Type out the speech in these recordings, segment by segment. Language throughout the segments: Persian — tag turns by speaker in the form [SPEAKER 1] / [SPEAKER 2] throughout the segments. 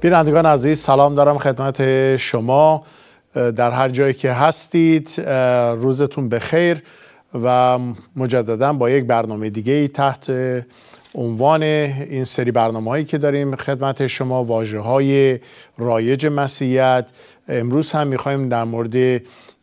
[SPEAKER 1] بینندگان عزیز سلام دارم خدمت شما در هر جایی که هستید روزتون بخیر و مجددا با یک برنامه دیگه تحت عنوان این سری برنامه هایی که داریم خدمت شما واجه های رایج مسیحیت امروز هم میخوایم در مورد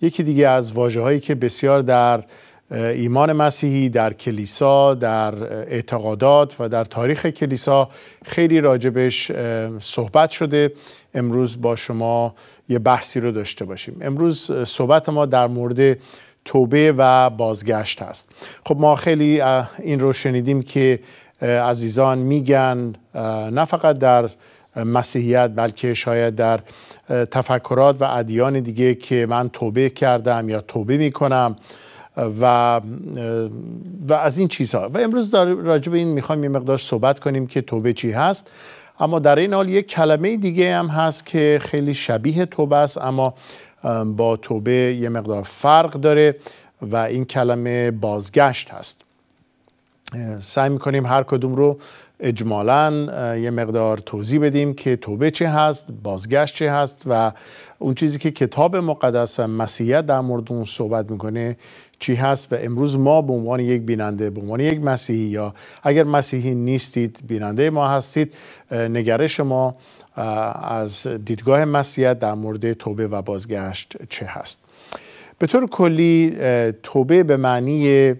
[SPEAKER 1] یکی دیگه از واجه هایی که بسیار در ایمان مسیحی در کلیسا در اعتقادات و در تاریخ کلیسا خیلی راجبش صحبت شده امروز با شما یه بحثی رو داشته باشیم امروز صحبت ما در مورد توبه و بازگشت هست خب ما خیلی این رو شنیدیم که عزیزان میگن نه فقط در مسیحیت بلکه شاید در تفکرات و ادیان دیگه که من توبه کردم یا توبه میکنم و و از این چیزها و امروز راجع به این میخوایم یه مقدار صحبت کنیم که توبه چی هست اما در این حال یک کلمه دیگه هم هست که خیلی شبیه توبه است اما با توبه یه مقدار فرق داره و این کلمه بازگشت هست سعی میکنیم هر کدوم رو اجمالا یه مقدار توضیح بدیم که توبه چه هست بازگشت چه هست و اون چیزی که کتاب مقدس و مسیحیت در مورد اون صحبت میکنه چی هست و امروز ما به عنوان یک بیننده به عنوان یک مسیحی یا اگر مسیحی نیستید بیننده ما هستید نگرش ما از دیدگاه مسیحیت در مورد توبه و بازگشت چه هست به طور کلی توبه به معنی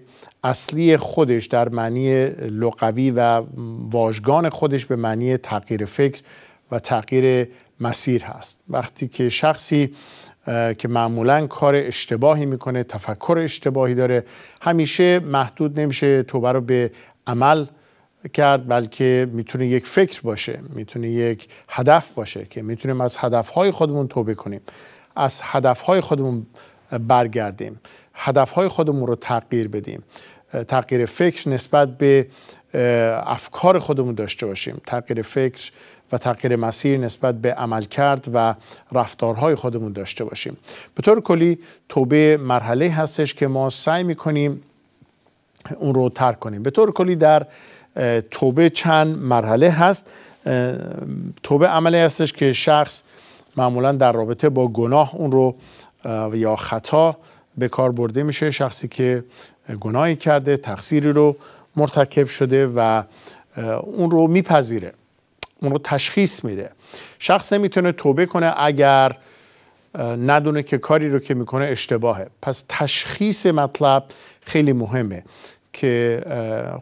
[SPEAKER 1] اصلی خودش در معنی لغوی و واژگان خودش به معنی تغییر فکر و تغییر مسیر هست وقتی که شخصی که معمولا کار اشتباهی میکنه تفکر اشتباهی داره همیشه محدود نمیشه توبه رو به عمل کرد بلکه میتونه یک فکر باشه میتونه یک هدف باشه که میتونیم از هدفهای خودمون توبه کنیم از هدفهای خودمون برگردیم هدفهای خودمون رو تغییر بدیم تغییر فکر نسبت به افکار خودمون داشته باشیم تغییر فکر و تغییر مسیر نسبت به عمل کرد و رفتارهای خودمون داشته باشیم به طور کلی توبه مرحله هستش که ما سعی کنیم اون رو ترک کنیم به طور کلی در توبه چند مرحله هست توبه عملی هستش که شخص معمولا در رابطه با گناه اون رو یا خطا به کار برده میشه شخصی که گناهی کرده تقصیری رو مرتکب شده و اون رو میپذیره اون رو تشخیص میده شخص نمیتونه توبه کنه اگر ندونه که کاری رو که میکنه اشتباهه پس تشخیص مطلب خیلی مهمه که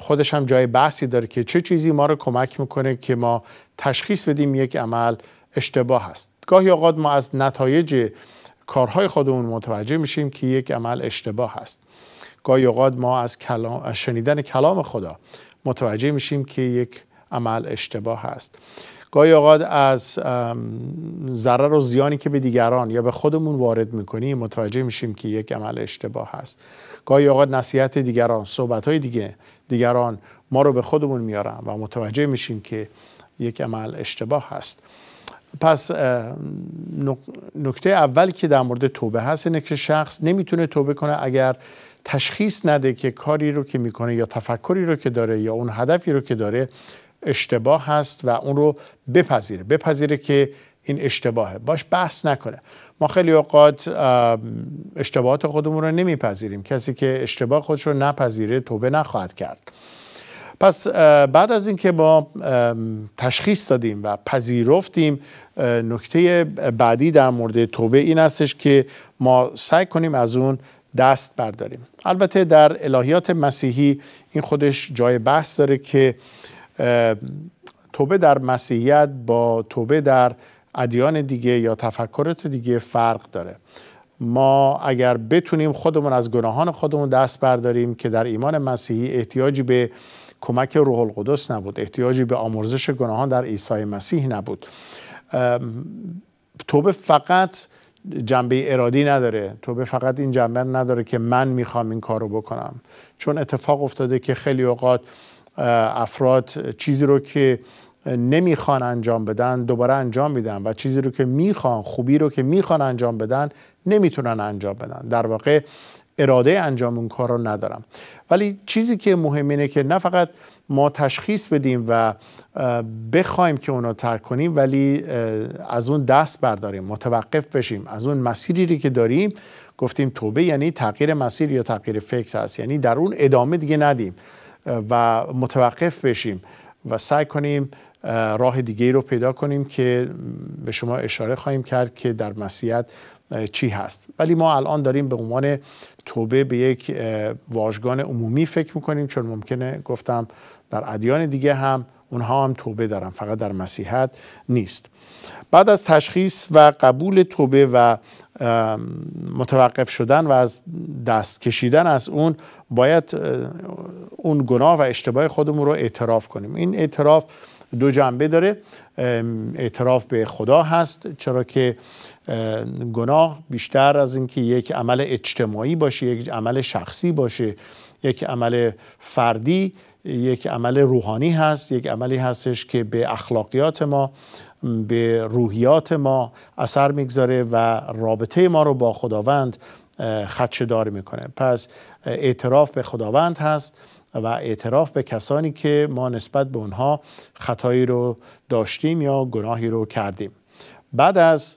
[SPEAKER 1] خودش هم جای بحثی داره که چه چیزی ما رو کمک میکنه که ما تشخیص بدیم یک عمل اشتباه هست گاهی اوقات ما از نتایج کارهای خودمون متوجه میشیم که یک عمل اشتباه هست گاهی اوقات ما از, کلام، از شنیدن کلام خدا متوجه میشیم که یک عمل اشتباه است گاهی اوقات از ضرر و زیانی که به دیگران یا به خودمون وارد میکنیم متوجه میشیم که یک عمل اشتباه هست گاهی اوقات نصیحت دیگران صحبت های دیگه دیگران ما رو به خودمون میارن و متوجه میشیم که یک عمل اشتباه هست پس نکته اول که در مورد توبه هست اینه که شخص نمیتونه توبه کنه اگر تشخیص نده که کاری رو که میکنه یا تفکری رو که داره یا اون هدفی رو که داره اشتباه هست و اون رو بپذیره بپذیره که این اشتباهه باش بحث نکنه ما خیلی اوقات اشتباهات خودمون رو نمیپذیریم کسی که اشتباه خودش رو نپذیره توبه نخواهد کرد پس بعد از اینکه ما تشخیص دادیم و پذیرفتیم نکته بعدی در مورد توبه این استش که ما سعی کنیم از اون دست برداریم البته در الهیات مسیحی این خودش جای بحث داره که توبه در مسیحیت با توبه در ادیان دیگه یا تفکرات دیگه فرق داره ما اگر بتونیم خودمون از گناهان خودمون دست برداریم که در ایمان مسیحی احتیاجی به کمک روح القدس نبود احتیاجی به آمرزش گناهان در عیسی مسیح نبود توبه فقط جنبه ارادی نداره توبه فقط این جنبه نداره که من میخوام این کار رو بکنم چون اتفاق افتاده که خیلی اوقات افراد چیزی رو که نمیخوان انجام بدن دوباره انجام میدن و چیزی رو که میخوان خوبی رو که میخوان انجام بدن نمیتونن انجام بدن در واقع اراده انجام اون کار رو ندارم ولی چیزی که مهم اینه که نه فقط ما تشخیص بدیم و بخوایم که اونو ترک کنیم ولی از اون دست برداریم متوقف بشیم از اون مسیری که داریم گفتیم توبه یعنی تغییر مسیر یا تغییر فکر هست یعنی در اون ادامه دیگه ندیم و متوقف بشیم و سعی کنیم راه دیگه رو پیدا کنیم که به شما اشاره خواهیم کرد که در مسیحیت چی هست ولی ما الان داریم به عنوان توبه به یک واژگان عمومی فکر میکنیم چون ممکنه گفتم در ادیان دیگه هم اونها هم توبه دارن فقط در مسیحیت نیست بعد از تشخیص و قبول توبه و متوقف شدن و از دست کشیدن از اون باید اون گناه و اشتباه خودمون رو اعتراف کنیم این اعتراف دو جنبه داره اعتراف به خدا هست چرا که گناه بیشتر از اینکه یک عمل اجتماعی باشه یک عمل شخصی باشه یک عمل فردی یک عمل روحانی هست یک عملی هستش که به اخلاقیات ما به روحیات ما اثر میگذاره و رابطه ما رو با خداوند داری میکنه پس اعتراف به خداوند هست و اعتراف به کسانی که ما نسبت به اونها خطایی رو داشتیم یا گناهی رو کردیم بعد از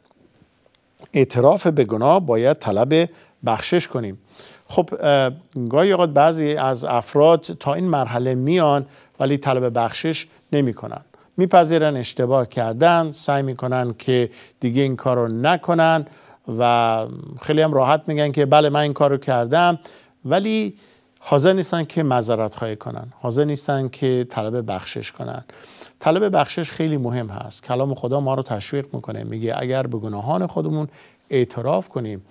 [SPEAKER 1] اعتراف به گناه باید طلب بخشش کنیم خب گاهی اوقات بعضی از افراد تا این مرحله میان ولی طلب بخشش نمی کنن. میپذیرن اشتباه کردن سعی میکنن که دیگه این کار رو نکنن و خیلی هم راحت میگن که بله من این کار رو کردم ولی حاضر نیستن که مذارت خواهی کنن حاضر نیستن که طلب بخشش کنن طلب بخشش خیلی مهم هست کلام خدا ما رو تشویق میکنه میگه اگر به گناهان خودمون اعتراف کنیم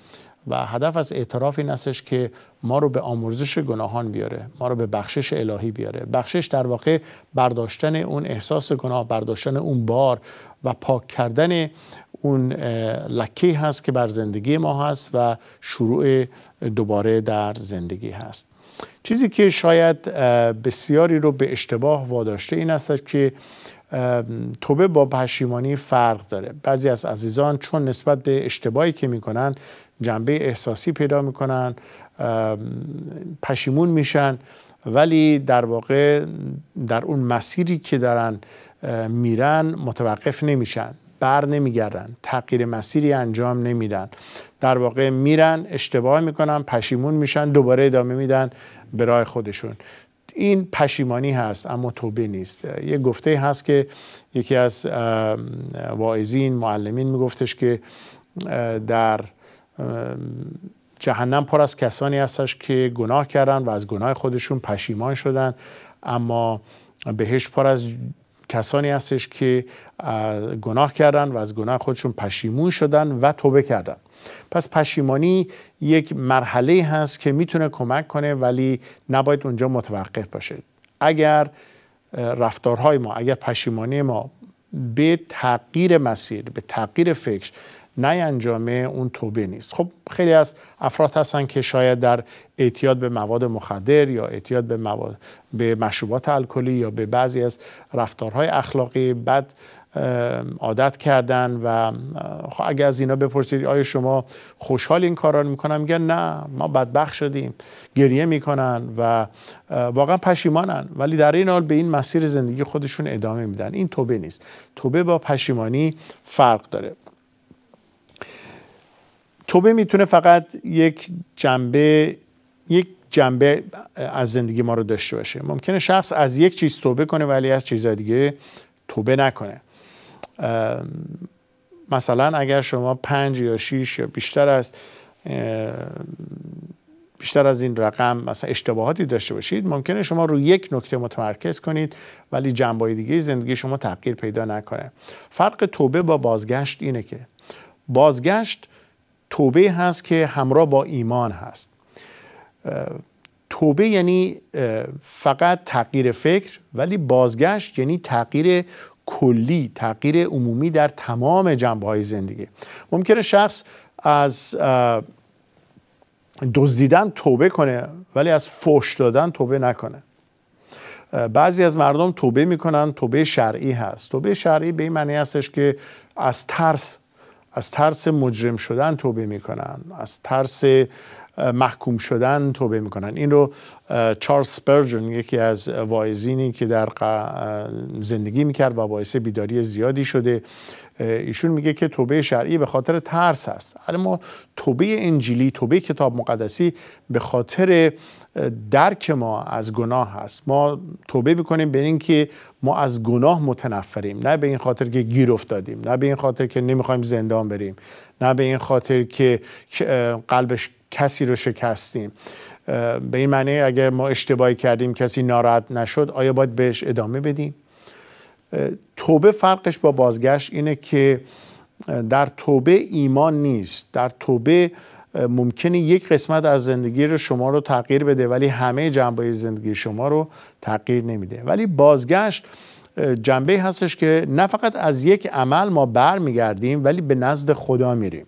[SPEAKER 1] و هدف از اعتراف این استش که ما رو به آمرزش گناهان بیاره ما رو به بخشش الهی بیاره بخشش در واقع برداشتن اون احساس گناه برداشتن اون بار و پاک کردن اون لکه هست که بر زندگی ما هست و شروع دوباره در زندگی هست چیزی که شاید بسیاری رو به اشتباه واداشته این است که توبه با پشیمانی فرق داره بعضی از عزیزان چون نسبت به اشتباهی که میکنن جنبه احساسی پیدا میکنن پشیمون میشن ولی در واقع در اون مسیری که دارن میرن متوقف نمیشن بر نمیگردن تغییر مسیری انجام نمیدن در واقع میرن اشتباه میکنن پشیمون میشن دوباره ادامه میدن به راه خودشون این پشیمانی هست اما توبه نیست یه گفته هست که یکی از واعظین معلمین میگفتش که در جهنم پر از کسانی هستش که گناه کردن و از گناه خودشون پشیمان شدن اما بهش پر از کسانی هستش که گناه کردن و از گناه خودشون پشیمون شدن و توبه کردن پس پشیمانی یک مرحله هست که میتونه کمک کنه ولی نباید اونجا متوقف باشه اگر رفتارهای ما اگر پشیمانی ما به تغییر مسیر به تغییر فکر انجامه اون توبه نیست خب خیلی از افراد هستن که شاید در اعتیاد به مواد مخدر یا اعتیاد به, مواد، به مشروبات الکلی یا به بعضی از رفتارهای اخلاقی بد عادت کردن و خب اگر از اینا بپرسید آیا شما خوشحال این کارا رو میکنن میگن نه ما بدبخ شدیم گریه میکنن و واقعا پشیمانن ولی در این حال به این مسیر زندگی خودشون ادامه میدن این توبه نیست توبه با پشیمانی فرق داره توبه میتونه فقط یک جنبه یک جنبه از زندگی ما رو داشته باشه ممکنه شخص از یک چیز توبه کنه ولی از چیزهای دیگه توبه نکنه مثلا اگر شما پنج یا شیش یا بیشتر از بیشتر از این رقم مثلا اشتباهاتی داشته باشید ممکنه شما رو یک نکته متمرکز کنید ولی جنبای دیگه زندگی شما تغییر پیدا نکنه فرق توبه با بازگشت اینه که بازگشت توبه هست که همراه با ایمان هست توبه یعنی فقط تغییر فکر ولی بازگشت یعنی تغییر کلی تغییر عمومی در تمام جنبه های زندگی ممکنه شخص از دزدیدن توبه کنه ولی از فوش دادن توبه نکنه بعضی از مردم توبه میکنن توبه شرعی هست توبه شرعی به این معنی هستش که از ترس از ترس مجرم شدن توبه میکنن از ترس محکوم شدن توبه میکنن این رو چارلز پرجن یکی از واعظینی که در زندگی میکرد و باعث بیداری زیادی شده ایشون میگه که توبه شرعی به خاطر ترس هست اما توبه انجیلی توبه کتاب مقدسی به خاطر درک ما از گناه هست ما توبه میکنیم به اینکه ما از گناه متنفریم نه به این خاطر که گیر افتادیم نه به این خاطر که نمیخوایم زندان بریم نه به این خاطر که قلبش کسی رو شکستیم به این معنی اگر ما اشتباهی کردیم کسی ناراحت نشد آیا باید بهش ادامه بدیم توبه فرقش با بازگشت اینه که در توبه ایمان نیست در توبه ممکنه یک قسمت از زندگی رو شما رو تغییر بده ولی همه جنبه زندگی شما رو تغییر نمیده ولی بازگشت جنبه هستش که نه فقط از یک عمل ما بر میگردیم ولی به نزد خدا میریم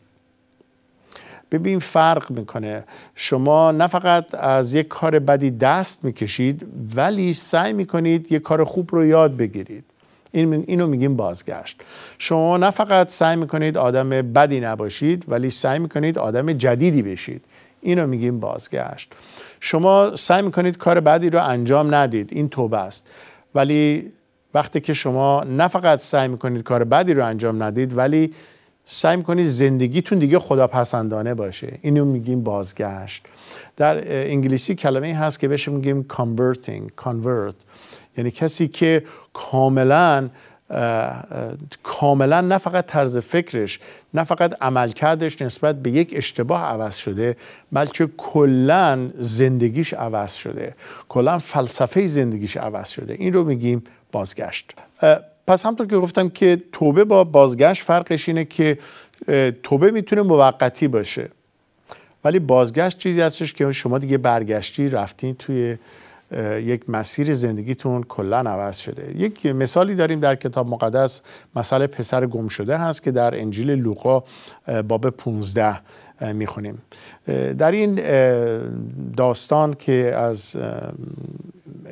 [SPEAKER 1] ببین فرق میکنه شما نه فقط از یک کار بدی دست میکشید ولی سعی میکنید یک کار خوب رو یاد بگیرید این اینو میگیم بازگشت شما نه فقط سعی میکنید آدم بدی نباشید ولی سعی میکنید آدم جدیدی بشید اینو میگیم بازگشت شما سعی میکنید کار بدی رو انجام ندید این توبه است ولی وقتی که شما نه فقط سعی میکنید کار بدی رو انجام ندید ولی سعی میکنید زندگیتون دیگه خداپسندانه باشه اینو میگیم بازگشت در انگلیسی کلمه هست که بهش میگیم converting convert یعنی کسی که کاملا کاملا نه فقط طرز فکرش نه فقط عملکردش نسبت به یک اشتباه عوض شده بلکه کلا زندگیش عوض شده کلا فلسفه زندگیش عوض شده این رو میگیم بازگشت پس همطور که گفتم که توبه با بازگشت فرقش اینه که توبه میتونه موقتی باشه ولی بازگشت چیزی هستش که شما دیگه برگشتی رفتین توی یک مسیر زندگیتون کلا عوض شده یک مثالی داریم در کتاب مقدس مسئله پسر گم شده هست که در انجیل لوقا باب 15 میخونیم در این داستان که از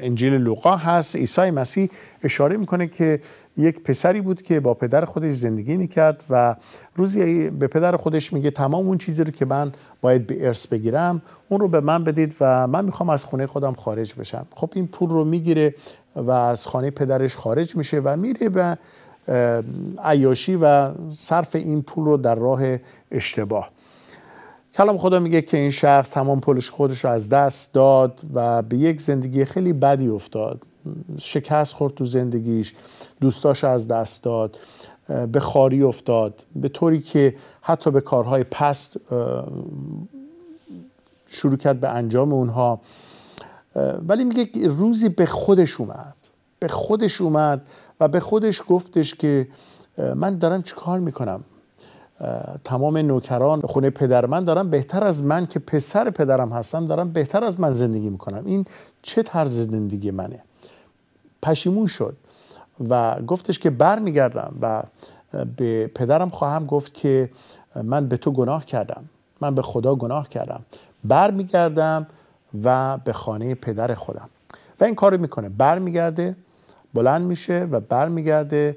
[SPEAKER 1] انجیل لوقا هست عیسی مسیح اشاره میکنه که یک پسری بود که با پدر خودش زندگی میکرد و روزی به پدر خودش میگه تمام اون چیزی رو که من باید به ارث بگیرم اون رو به من بدید و من میخوام از خونه خودم خارج بشم خب این پول رو میگیره و از خانه پدرش خارج میشه و میره به عیاشی و صرف این پول رو در راه اشتباه کلام خدا میگه که این شخص تمام پولش خودش رو از دست داد و به یک زندگی خیلی بدی افتاد شکست خورد تو زندگیش دوستاش از دست داد به خاری افتاد به طوری که حتی به کارهای پست شروع کرد به انجام اونها ولی میگه روزی به خودش اومد به خودش اومد و به خودش گفتش که من دارم چیکار میکنم تمام نوکران خونه پدر من دارن بهتر از من که پسر پدرم هستم دارن بهتر از من زندگی میکنم این چه طرز زندگی منه پشیمون شد و گفتش که میگردم و به پدرم خواهم گفت که من به تو گناه کردم من به خدا گناه کردم میگردم و به خانه پدر خودم و این کارو میکنه میگرده بلند میشه و میگرده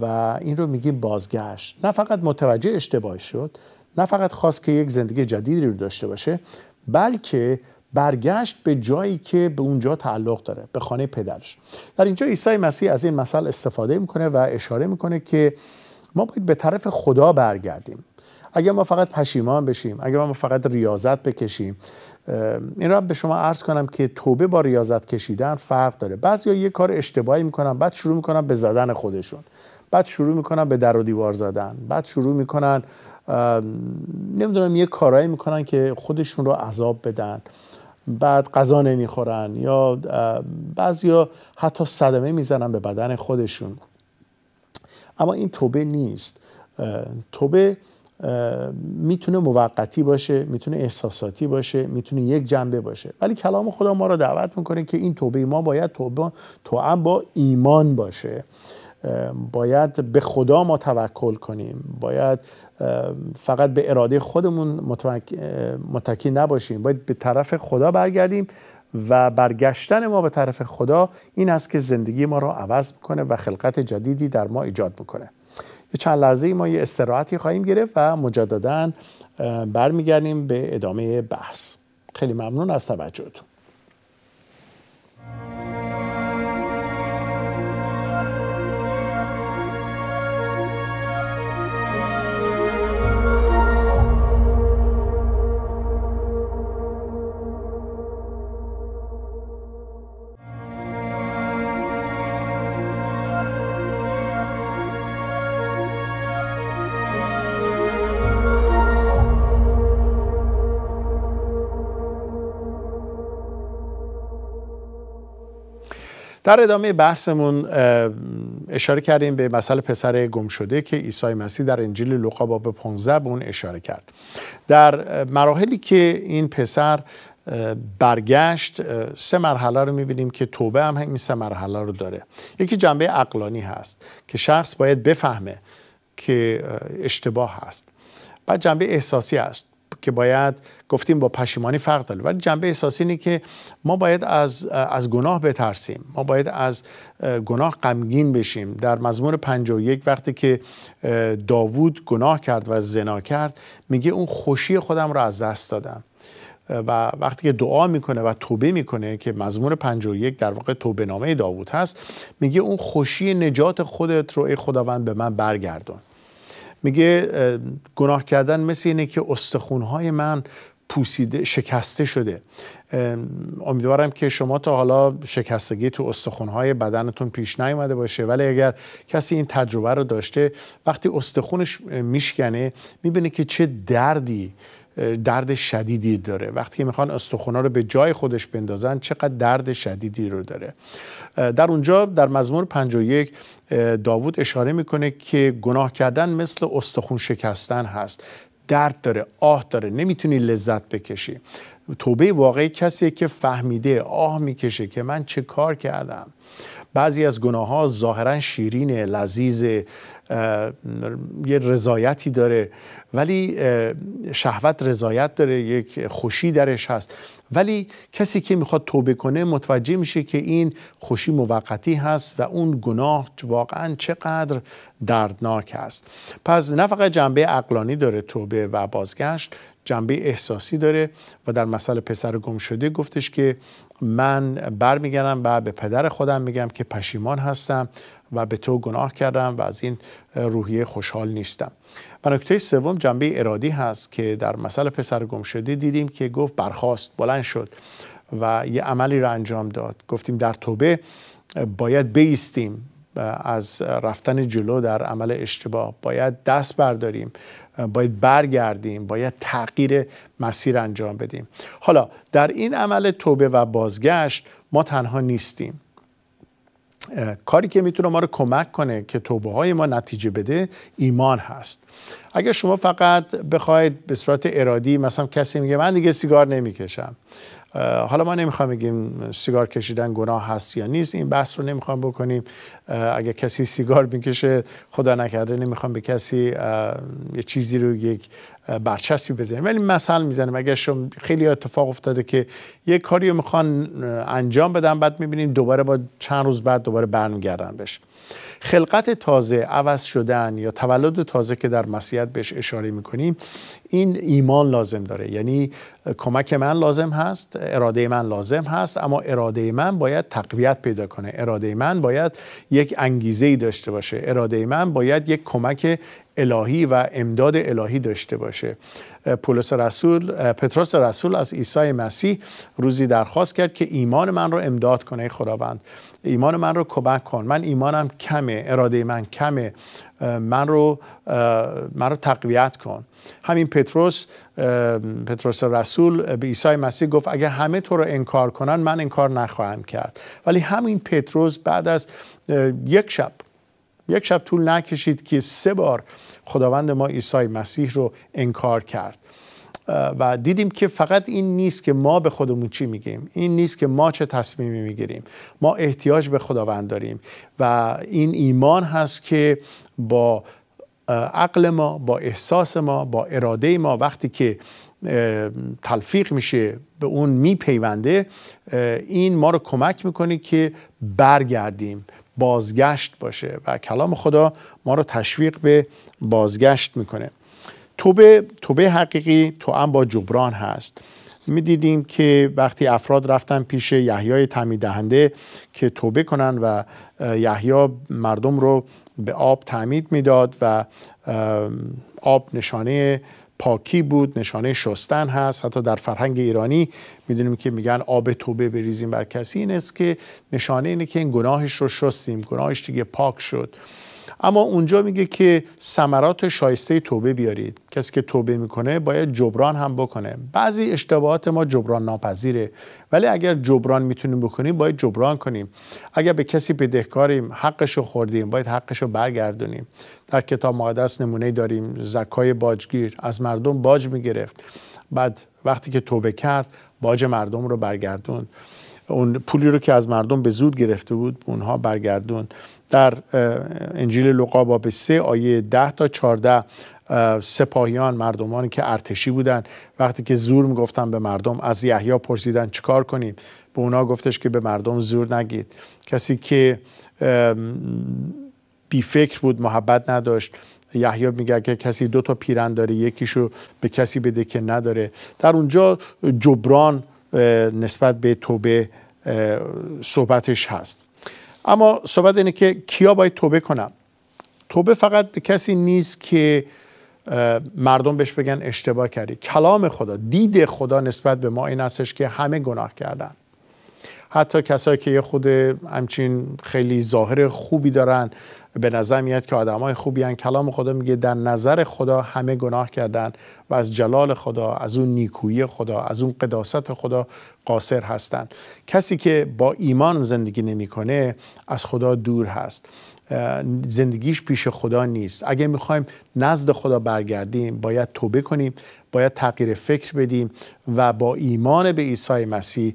[SPEAKER 1] و این رو میگیم بازگشت نه فقط متوجه اشتباه شد نه فقط خواست که یک زندگی جدیدی رو داشته باشه بلکه برگشت به جایی که به اونجا تعلق داره به خانه پدرش در اینجا عیسی مسیح از این مثل استفاده میکنه و اشاره میکنه که ما باید به طرف خدا برگردیم اگر ما فقط پشیمان بشیم اگر ما فقط ریاضت بکشیم این را به شما عرض کنم که توبه با ریاضت کشیدن فرق داره بعضیا یه کار اشتباهی میکنن بعد شروع میکنن به زدن خودشون بعد شروع میکنن به در و دیوار زدن بعد شروع میکنن نمیدونم یه کارایی میکنن که خودشون رو عذاب بدن بعد غذا نمیخورن یا بعضیا حتی صدمه میزنن به بدن خودشون اما این توبه نیست توبه میتونه موقتی باشه میتونه احساساتی باشه میتونه یک جنبه باشه ولی کلام خدا ما رو دعوت میکنه که این توبه ما باید توبه توان با ایمان باشه باید به خدا ما توکل کنیم باید فقط به اراده خودمون متکی نباشیم باید به طرف خدا برگردیم و برگشتن ما به طرف خدا این است که زندگی ما را عوض میکنه و خلقت جدیدی در ما ایجاد میکنه یه چند لحظه ما یه استراحتی خواهیم گرفت و مجددا برمیگردیم به ادامه بحث خیلی ممنون از توجهتون در ادامه بحثمون اشاره کردیم به مسئله پسر گم شده که عیسی مسیح در انجیل لوقا باب 15 به اون اشاره کرد در مراحلی که این پسر برگشت سه مرحله رو میبینیم که توبه هم همین سه مرحله رو داره یکی جنبه عقلانی هست که شخص باید بفهمه که اشتباه هست بعد جنبه احساسی هست که باید گفتیم با پشیمانی فرق داره ولی جنبه احساسی اینه که ما باید از از گناه بترسیم ما باید از گناه غمگین بشیم در مزمور 51 وقتی که داوود گناه کرد و زنا کرد میگه اون خوشی خودم رو از دست دادم و وقتی که دعا میکنه و توبه میکنه که مزمور 51 در واقع توبه نامه داوود هست میگه اون خوشی نجات خودت رو ای خداوند به من برگردون میگه گناه کردن مثل اینه که استخونهای من پوسیده شکسته شده امیدوارم که شما تا حالا شکستگی تو استخونهای بدنتون پیش نیومده باشه ولی اگر کسی این تجربه رو داشته وقتی استخونش میشکنه میبینه که چه دردی درد شدیدی داره وقتی میخوان استخونا رو به جای خودش بندازن چقدر درد شدیدی رو داره در اونجا در مزمور 51 داوود اشاره میکنه که گناه کردن مثل استخون شکستن هست درد داره آه داره نمیتونی لذت بکشی توبه واقعی کسیه که فهمیده آه میکشه که من چه کار کردم بعضی از گناه ها ظاهرا شیرین لذیذ یه رضایتی داره ولی شهوت رضایت داره یک خوشی درش هست ولی کسی که میخواد توبه کنه متوجه میشه که این خوشی موقتی هست و اون گناه واقعا چقدر دردناک است پس نه فقط جنبه اقلانی داره توبه و بازگشت جنبه احساسی داره و در مسئله پسر گم شده گفتش که من برمیگردم و به پدر خودم میگم که پشیمان هستم و به تو گناه کردم و از این روحیه خوشحال نیستم و نکته سوم جنبه ارادی هست که در مسئله پسر گم شده دیدیم که گفت برخواست بلند شد و یه عملی را انجام داد گفتیم در توبه باید بیستیم از رفتن جلو در عمل اشتباه باید دست برداریم باید برگردیم باید تغییر مسیر انجام بدیم حالا در این عمل توبه و بازگشت ما تنها نیستیم کاری که میتونه ما رو کمک کنه که توبه های ما نتیجه بده ایمان هست اگر شما فقط بخواید به صورت ارادی مثلا کسی میگه من دیگه سیگار نمیکشم حالا ما نمیخوام بگیم سیگار کشیدن گناه هست یا نیست این بحث رو نمیخوام بکنیم اگه کسی سیگار میکشه خدا نکرده نمیخوام به کسی یه چیزی رو یک برچسبی بزنیم ولی مثال میزنم اگر شما خیلی اتفاق افتاده که یه کاری رو میخوان انجام بدن بعد میبینیم دوباره با چند روز بعد دوباره برمیگردن بشه خلقت تازه عوض شدن یا تولد تازه که در مسیحیت بهش اشاره میکنیم این ایمان لازم داره یعنی کمک من لازم هست اراده من لازم هست اما اراده من باید تقویت پیدا کنه اراده من باید یک انگیزه ای داشته باشه اراده من باید یک کمک الهی و امداد الهی داشته باشه پولس رسول پتروس رسول از عیسی مسیح روزی درخواست کرد که ایمان من رو امداد کنه خداوند ایمان من رو کمک کن من ایمانم کمه اراده من کمه من رو من رو تقویت کن همین پتروس پتروس رسول به عیسی مسیح گفت اگه همه تو رو انکار کنن من انکار نخواهم کرد ولی همین پتروس بعد از یک شب یک شب طول نکشید که سه بار خداوند ما عیسی مسیح رو انکار کرد و دیدیم که فقط این نیست که ما به خودمون چی میگیم این نیست که ما چه تصمیمی میگیریم ما احتیاج به خداوند داریم و این ایمان هست که با عقل ما با احساس ما با اراده ما وقتی که تلفیق میشه به اون میپیونده این ما رو کمک میکنه که برگردیم بازگشت باشه و کلام خدا ما رو تشویق به بازگشت میکنه توبه توبه حقیقی تو هم با جبران هست میدیدیم که وقتی افراد رفتن پیش یحیای تعمید دهنده که توبه کنن و یحیی مردم رو به آب تعمید میداد و آب نشانه پاکی بود نشانه شستن هست حتی در فرهنگ ایرانی میدونیم که میگن آب توبه بریزیم بر کسی این است که نشانه اینه که این گناهش رو شستیم گناهش دیگه پاک شد اما اونجا میگه که ثمرات شایسته توبه بیارید کسی که توبه میکنه باید جبران هم بکنه بعضی اشتباهات ما جبران ناپذیره ولی اگر جبران میتونیم بکنیم باید جبران کنیم اگر به کسی بدهکاریم حقش رو خوردیم باید حقش رو برگردونیم در کتاب مقدس نمونه داریم زکای باجگیر از مردم باج میگرفت بعد وقتی که توبه کرد باج مردم رو برگردوند اون پولی رو که از مردم به زور گرفته بود اونها برگردون در انجیل لوقا باب 3 آیه 10 تا 14 سپاهیان مردمانی که ارتشی بودن وقتی که زور میگفتن به مردم از یحیی پرسیدن چیکار کنیم به اونا گفتش که به مردم زور نگید کسی که بی فکر بود محبت نداشت یحیی میگه که کسی دو تا پیرن داره یکیشو به کسی بده که نداره در اونجا جبران نسبت به توبه صحبتش هست اما صحبت اینه که کیا باید توبه کنم توبه فقط کسی نیست که مردم بهش بگن اشتباه کردی کلام خدا دید خدا نسبت به ما این استش که همه گناه کردن حتی کسایی که یه خود همچین خیلی ظاهر خوبی دارن به نظر میاد که آدمای خوبی هن. کلام خدا میگه در نظر خدا همه گناه کردن و از جلال خدا از اون نیکویی خدا از اون قداست خدا قاصر هستند کسی که با ایمان زندگی نمیکنه از خدا دور هست زندگیش پیش خدا نیست اگه میخوایم نزد خدا برگردیم باید توبه کنیم باید تغییر فکر بدیم و با ایمان به عیسی مسیح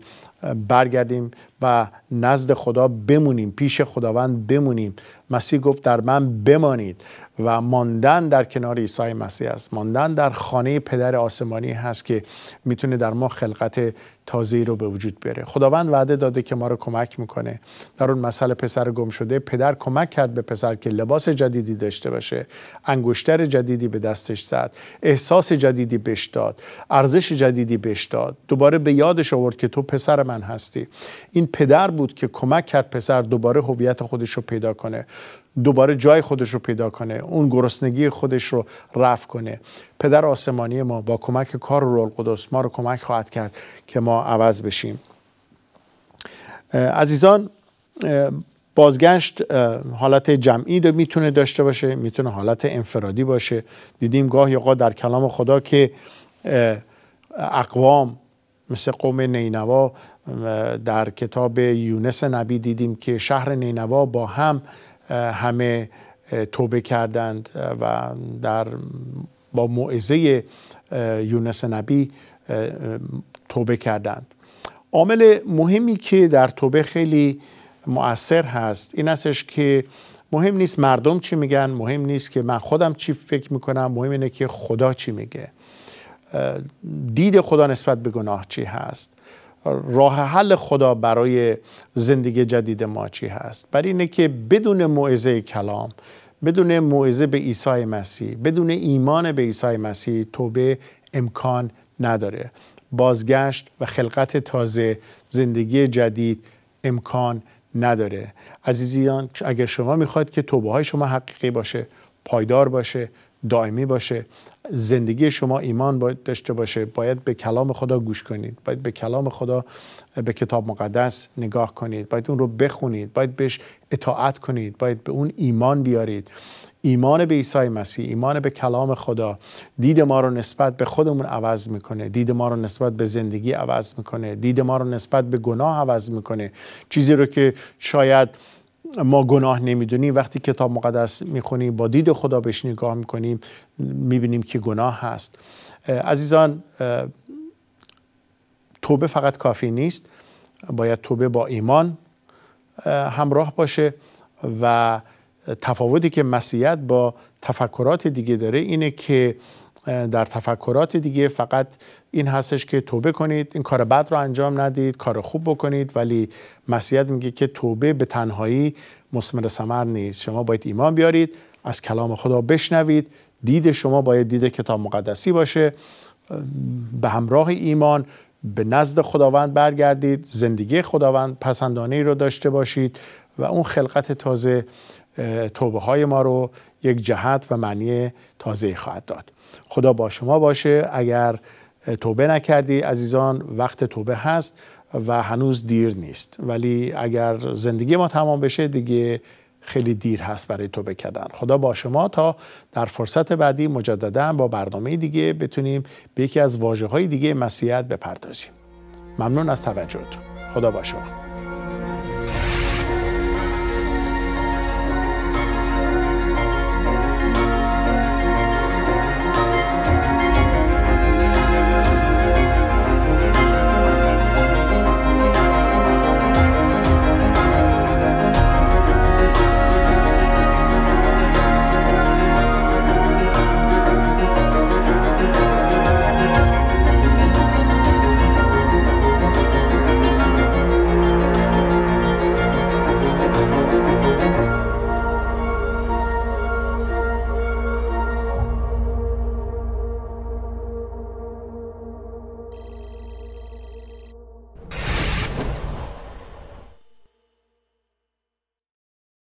[SPEAKER 1] برگردیم و نزد خدا بمونیم پیش خداوند بمونیم مسیح گفت در من بمانید و ماندن در کنار عیسی مسیح است ماندن در خانه پدر آسمانی هست که میتونه در ما خلقت تازه رو به وجود بره خداوند وعده داده که ما رو کمک میکنه در اون مسئله پسر گم شده پدر کمک کرد به پسر که لباس جدیدی داشته باشه انگشتر جدیدی به دستش زد احساس جدیدی بهش داد ارزش جدیدی بهش داد دوباره به یادش آورد که تو پسر من هستی این پدر بود که کمک کرد پسر دوباره هویت خودش رو پیدا کنه دوباره جای خودش رو پیدا کنه اون گرسنگی خودش رو رفت کنه پدر آسمانی ما با کمک کار رول قدس ما رو کمک خواهد کرد که ما عوض بشیم عزیزان بازگشت حالت جمعی رو میتونه داشته باشه میتونه حالت انفرادی باشه دیدیم گاهی اوقات در کلام خدا که اقوام مثل قوم نینوا در کتاب یونس نبی دیدیم که شهر نینوا با هم همه توبه کردند و در با معزه یونس نبی توبه کردند عامل مهمی که در توبه خیلی مؤثر هست این استش که مهم نیست مردم چی میگن مهم نیست که من خودم چی فکر میکنم مهم اینه که خدا چی میگه دید خدا نسبت به گناه چی هست راه حل خدا برای زندگی جدید ما چی هست برای اینه که بدون موعظه کلام بدون موعظه به عیسی مسیح بدون ایمان به عیسی مسیح توبه امکان نداره بازگشت و خلقت تازه زندگی جدید امکان نداره عزیزیان اگر شما میخواید که توبه های شما حقیقی باشه پایدار باشه دائمی باشه زندگی شما ایمان باید داشته باشه باید به کلام خدا گوش کنید باید به کلام خدا به کتاب مقدس نگاه کنید باید اون رو بخونید باید بهش اطاعت کنید باید به اون ایمان بیارید ایمان به عیسی مسیح ایمان به کلام خدا دید ما رو نسبت به خودمون عوض میکنه دید ما رو نسبت به زندگی عوض میکنه دید ما رو نسبت به گناه عوض میکنه چیزی رو که شاید ما گناه نمیدونیم وقتی کتاب مقدس میخونیم با دید خدا بهش نگاه میکنیم میبینیم که گناه هست عزیزان توبه فقط کافی نیست باید توبه با ایمان همراه باشه و تفاوتی که مسیحیت با تفکرات دیگه داره اینه که در تفکرات دیگه فقط این هستش که توبه کنید این کار بد رو انجام ندید کار خوب بکنید ولی مسیحیت میگه که توبه به تنهایی مسمر سمر نیست شما باید ایمان بیارید از کلام خدا بشنوید دید شما باید دید کتاب مقدسی باشه به همراه ایمان به نزد خداوند برگردید زندگی خداوند پسندانه ای رو داشته باشید و اون خلقت تازه توبه های ما رو یک جهت و معنی تازه خواهد داد خدا با شما باشه اگر توبه نکردی عزیزان وقت توبه هست و هنوز دیر نیست ولی اگر زندگی ما تمام بشه دیگه خیلی دیر هست برای توبه کردن خدا با شما تا در فرصت بعدی مجددا با برنامه دیگه بتونیم به یکی از واجه های دیگه مسیحیت بپردازیم ممنون از توجهتون خدا با شما